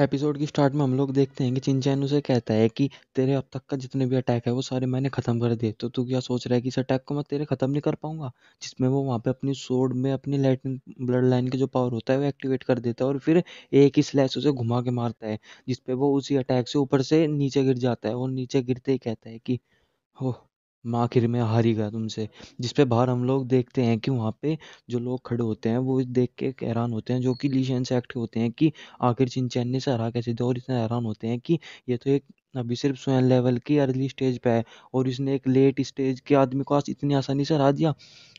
episode की start में हम लोग देखते हैं कि चिनचैन उसे कहता है कि तेरे अब तक का जितने भी अटैक है वो सारे मैंने ख़त्म कर दिए तो तू क्या सोच रहा है कि इस अटैक को मैं तेरे ख़त्म नहीं कर पाऊंगा जिसमें वो वहाँ पे अपनी सोड में अपनी लाइटनिंग ब्लड लाइन के जो पावर होता है वो एक्टिवेट कर देता है और फिर एक ही स्लैश उसे घुमा के मारता है जिसपे वो उसी अटैक से ऊपर से नीचे गिर जाता है और नीचे गिरते ही कहता है कि हो आखिर में हार गया तुमसे जिस पे बाहर हम लोग देखते हैं कि वहाँ पे जो लोग खड़े होते हैं वो देख के हैरान होते हैं जो कि लीशेंस एक्ट होते हैं कि आखिर जिन ने से हरा कैसे और इतने हैरान होते हैं कि ये तो एक अभी सिर्फ स्वयं लेवल की अर्ली स्टेज पे है और इसने एक लेट स्टेज के आदमी को आज इतनी आसानी से हरा दिया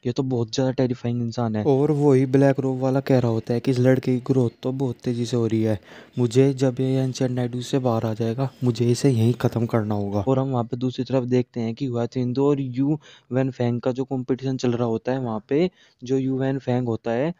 ये तो बहुत ज़्यादा टेरिफाइंग इंसान है और वही ब्लैक रोब वाला कह रहा होता है कि इस लड़के की ग्रोथ तो बहुत तेज़ी से हो रही है मुझे जब ये एंशन नायडू से बाहर आ जाएगा मुझे इसे यही ख़त्म करना होगा और हम वहाँ पे दूसरी तरफ देखते हैं कि हुआ थिंदो और यू वैन फैंग का जो कॉम्पिटिशन चल रहा होता है वहाँ पे जो यू वैन फैंग होता है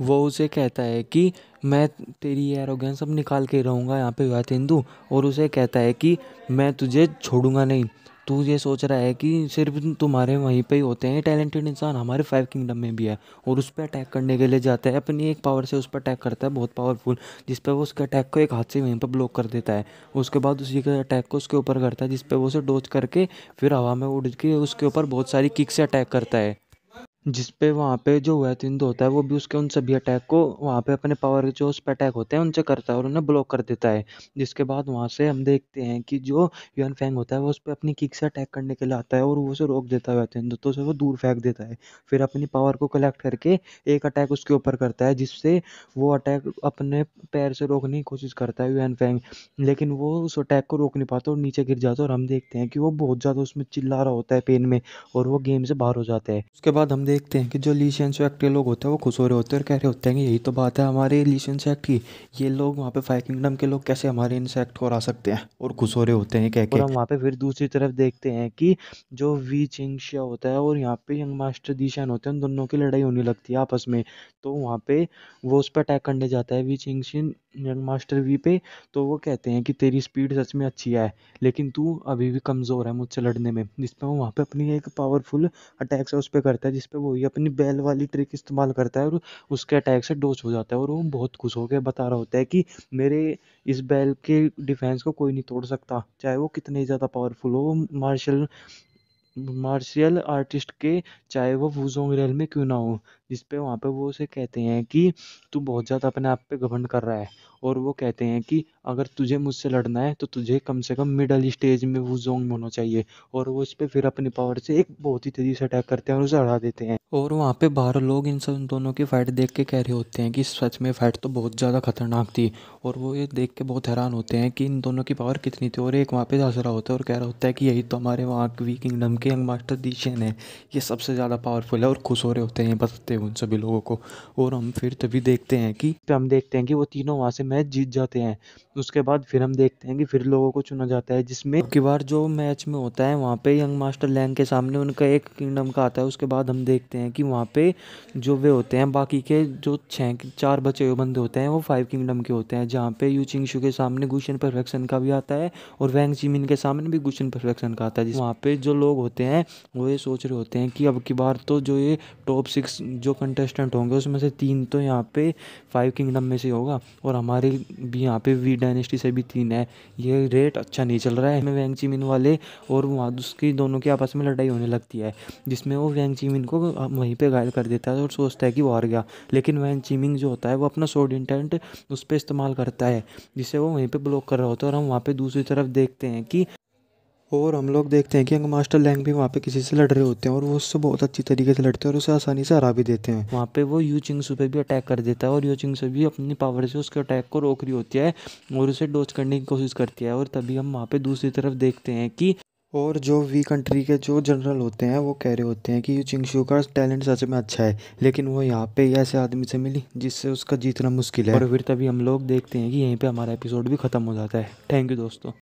वो उसे कहता है कि मैं तेरी एरोगेंस सब निकाल के रहूँगा यहाँ पे तेंदू और उसे कहता है कि मैं तुझे छोड़ूंगा नहीं तू ये सोच रहा है कि सिर्फ तुम्हारे वहीं पे ही होते हैं टैलेंटेड इंसान हमारे फाइव किंगडम में भी है और उस पर अटैक करने के लिए जाता है अपनी एक पावर से उस पर अटैक करता है बहुत पावरफुल जिस पर वो उसके अटैक को एक हाथ से वहीं पर ब्लॉक कर देता है उसके बाद उसी के अटैक को उसके ऊपर करता है जिस पर वो उसे डोज करके फिर हवा में उड़ के उसके ऊपर बहुत सारी किक से अटैक करता है जिस पे वहाँ पे जो वैतनिंद होता है वो भी उसके उन सभी अटैक को वहाँ पे अपने पावर जो उस पर अटैक होते हैं उनसे करता है और उन्हें ब्लॉक कर देता है जिसके बाद वहाँ से हम देखते हैं कि जो यून फैंग होता है वो उस पर अपनी किक से अटैक करने के लिए आता है और वो उसे रोक देता है वैतनिंद तो उसे वो दूर फेंक देता है फिर अपनी पावर को कलेक्ट करके एक अटैक उसके ऊपर करता है जिससे वो अटैक अपने पैर से रोकने की कोशिश करता है यून फैंग लेकिन वो उस अटैक को रोक नहीं पाता और नीचे गिर जाता है और हम देखते हैं कि वो बहुत ज़्यादा उसमें चिल्ला रहा होता है पेन में और वो गेम से बाहर हो जाता है उसके बाद हम देखते हैं कि जो लीशियन एक्ट के लोग होते हैं वो खुश हो रहे होते हैं और कह रहे होते हैं कि यही तो बात है हमारे लीशियन एक्ट की ये लोग वहाँ पे फाइव किंगडम के लोग कैसे हमारे इंसेक्ट को हरा सकते हैं और खुश हो रहे होते हैं कह के और हम वहाँ पे फिर दूसरी तरफ देखते हैं कि जो वी चिंगशिया होता है और यहाँ पे यंग मास्टर दीशान होते हैं उन दोनों की लड़ाई होने लगती है आपस में तो वहाँ पे वो उस पर अटैक करने जाता है वी चिंगशिन यंग मास्टर वी पे तो वो कहते हैं कि तेरी स्पीड सच में अच्छी है लेकिन तू अभी भी कमज़ोर है मुझसे लड़ने में जिस पर वो वहाँ पे अपनी एक पावरफुल अटैक्स है उस पर करता है जिस पर वो ही अपनी बैल वाली ट्रिक इस्तेमाल करता है और उसके अटैक से डोज हो जाता है और वो बहुत खुश होकर बता रहा होता है कि मेरे इस बैल के डिफेंस को कोई नहीं तोड़ सकता चाहे वो कितने ज़्यादा पावरफुल हो मार्शल मार्शल आर्टिस्ट के चाहे वो वूजोंग रेल में क्यों ना हो जिस पे वहाँ पे वो उसे कहते हैं कि तू बहुत ज़्यादा अपने आप पे घमंड कर रहा है और वो कहते हैं कि अगर तुझे मुझसे लड़ना है तो तुझे कम से कम मिडल स्टेज में वो जोंग होना चाहिए और वो इस पर फिर अपनी पावर से एक बहुत ही तेज़ी से अटैक करते हैं और उसे हरा देते हैं और वहाँ पे बाहर लोग इन सब दोनों की फ़ाइट देख के कह रहे होते हैं कि सच में फ़ाइट तो बहुत ज़्यादा खतरनाक थी और वो ये देख के बहुत हैरान होते हैं कि इन दोनों की पावर कितनी थी और एक वहाँ पे हंस रहा होता है और कह रहा होता है कि यही तो हमारे वहाँ वी किंगडम के यंग मास्टर दीशन है ये सबसे ज़्यादा पावरफुल है और खुश हो रहे होते हैं बताते हुए उन सभी लोगों को और हम फिर तभी देखते हैं कि हम देखते हैं कि वो तीनों वहाँ से मैच जीत जाते हैं तो उसके बाद फिर हम देखते हैं कि फिर लोगों को चुना जाता है जिसमें की बार जो मैच में होता है वहाँ पे यंग मास्टर लैंग के सामने उनका एक किंगडम का आता है उसके बाद हम देखते हैं कि वहाँ पे जो वे होते हैं बाकी के जो छः चार बचे हुए बंदे होते हैं वो फाइव किंगडम के होते हैं जहाँ पे यू चिंग शू के सामने गुशन परफेक्शन का भी आता है और वैंग चिमिन के सामने भी गुशन परफेक्शन का आता है वहाँ पे जो लोग होते हैं वो ये सोच रहे होते हैं कि अब की बार तो जो ये टॉप सिक्स जो कंटेस्टेंट होंगे उसमें से तीन तो यहाँ पे फाइव किंगडम में से होगा और हमारे भी यहाँ पे वीडियो डायनेस्टी से भी तीन है ये रेट अच्छा नहीं चल रहा है हमें वैंग चीमिन वाले और वहाँ उसकी दोनों की आपस में लड़ाई होने लगती है जिसमें वो वैंग चीमिन को वहीं पर घायल कर देता है और सोचता है कि वो हार गया लेकिन वैंग चीमिंग जो होता है वो अपना सोड इंटेंट उस पर इस्तेमाल करता है जिसे वो वहीं पर ब्लॉक कर रहा होता है और हम वहाँ पर दूसरी तरफ देखते हैं कि और हम लोग देखते हैं कि यंग मास्टर लैंग भी वहाँ पे किसी से लड़ रहे होते हैं और वो उससे बहुत अच्छी तरीके से लड़ते हैं और उसे आसानी से हरा भी देते हैं वहाँ पे वो यू चिंगसू पे भी अटैक कर देता है और यू चिंगसू भी अपनी पावर से उसके अटैक को रोक रही होती है और उसे डोज करने की कोशिश करती है और तभी हम वहाँ पर दूसरी तरफ देखते हैं कि और जो वी कंट्री के जो जनरल होते हैं वो कह रहे होते हैं कि यू शू का टैलेंट सच में अच्छा है लेकिन वो यहाँ पे ऐसे आदमी से मिली जिससे उसका जीतना मुश्किल है और फिर तभी हम लोग देखते हैं कि यहीं पे हमारा एपिसोड भी ख़त्म हो जाता है थैंक यू दोस्तों